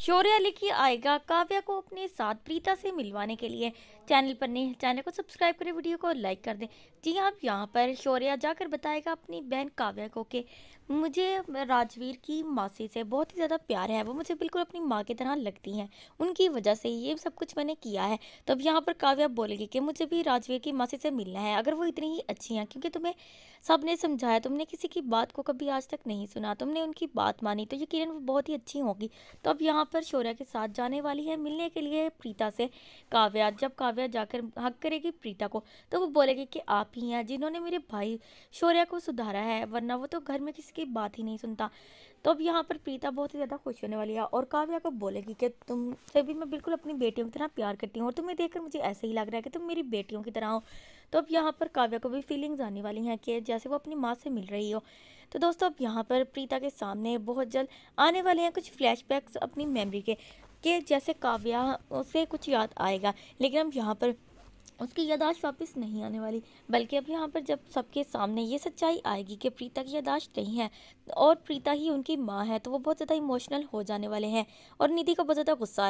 शौर्य लिखी आएगा काव्या को अपने साथ प्रीता से मिलवाने के लिए चैनल पर नहीं चैनल को सब्सक्राइब करें वीडियो को लाइक कर दें जी आप हाँ, यहाँ पर शौर्या जाकर बताएगा अपनी बहन काव्या को कि मुझे राजवीर की मासी से बहुत ही ज़्यादा प्यार है वो मुझे बिल्कुल अपनी माँ की तरह लगती हैं उनकी वजह से ये सब कुछ मैंने किया है तो अब यहाँ पर काव्या बोलेगी कि मुझे भी राजवीर की मासी से मिलना है अगर वो इतनी ही अच्छी हैं क्योंकि तुम्हें सब ने समझाया तुमने किसी की बात को कभी आज तक नहीं सुना तुमने उनकी बात मानी तो यकीन वो बहुत ही अच्छी होगी तो अब यहाँ पर शौर्या के साथ जाने वाली है मिलने के लिए प्रीता से काव्या जब काव्या जाकर हक करेगी प्रीता को तो वो बोलेगी कि आप ही हैं जिन्होंने मेरे भाई शौर्या को सुधारा है वरना वो तो घर में किसी की बात ही नहीं सुनता तो अब यहाँ पर प्रीता बहुत ही ज़्यादा खुश होने वाली है और काव्या को बोलेगी कि तुम से भी मैं बिल्कुल अपनी बेटियों की तरह प्यार करती हूँ और तुम्हें देखकर मुझे ऐसे ही लग रहा है कि तुम मेरी बेटियों की तरह हो तो अब यहाँ पर काव्या को भी फीलिंग्स आने वाली हैं कि जैसे वो अपनी माँ से मिल रही हो तो दोस्तों अब यहाँ पर प्रीता के सामने बहुत जल्द आने वाले हैं कुछ फ्लैशबैक्स अपनी मेमरी के कि जैसे काव्या उसे कुछ याद आएगा लेकिन अब यहाँ पर उसकी यादाश्त वापस नहीं आने वाली बल्कि अब यहाँ पर जब सबके सामने ये सच्चाई आएगी कि प्रीता की यादाश्त नहीं है और प्रीता ही उनकी माँ है तो वो बहुत ज़्यादा इमोशनल हो जाने वाले हैं और निधि को बहुत ज़्यादा गुस्सा